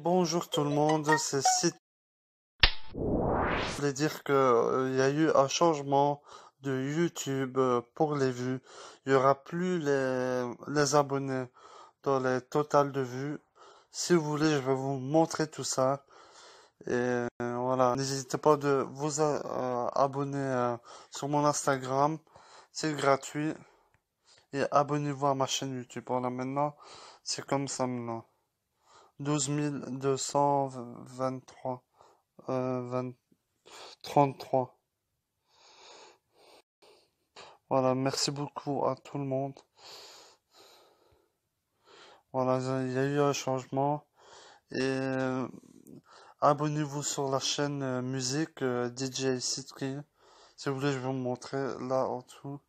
Bonjour tout le monde, c'est Je voulais dire qu'il euh, y a eu un changement de YouTube euh, pour les vues. Il n'y aura plus les, les abonnés dans les totales de vues. Si vous voulez, je vais vous montrer tout ça. Et euh, voilà, n'hésitez pas de vous abonner sur mon Instagram. C'est gratuit. Et abonnez-vous à ma chaîne YouTube. Voilà, maintenant, c'est comme ça maintenant douze euh, Voilà, merci beaucoup à tout le monde. Voilà, il y a eu un changement. Et euh, abonnez-vous sur la chaîne euh, musique DJ Citri. Si vous voulez, je vais vous montrer là en dessous.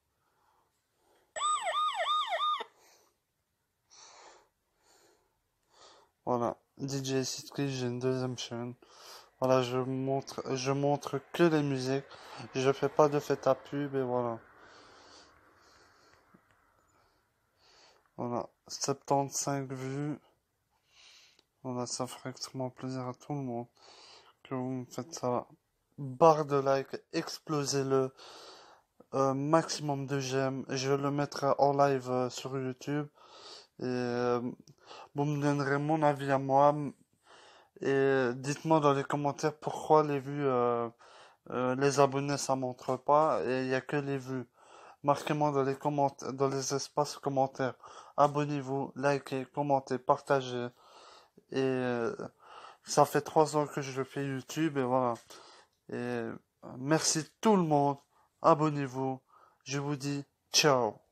Voilà, DJ Citrix, j'ai une deuxième chaîne. Voilà, je montre, je montre que les musiques. Je fais pas de fête à pub et voilà. Voilà, 75 vues. Voilà, ça ferait extrêmement plaisir à tout le monde que vous me faites ça. Barre de like, explosez-le. Euh, maximum de j'aime. Je le mettrai en live euh, sur YouTube. Et euh, vous me donnerez mon avis à moi. Et dites-moi dans les commentaires pourquoi les vues, euh, euh, les abonnés, ça montre pas et il n'y a que les vues. Marquez-moi dans les commentaires, dans les espaces commentaires. Abonnez-vous, likez, commentez, partagez. Et euh, ça fait trois ans que je fais YouTube et voilà. Et merci tout le monde. Abonnez-vous. Je vous dis ciao.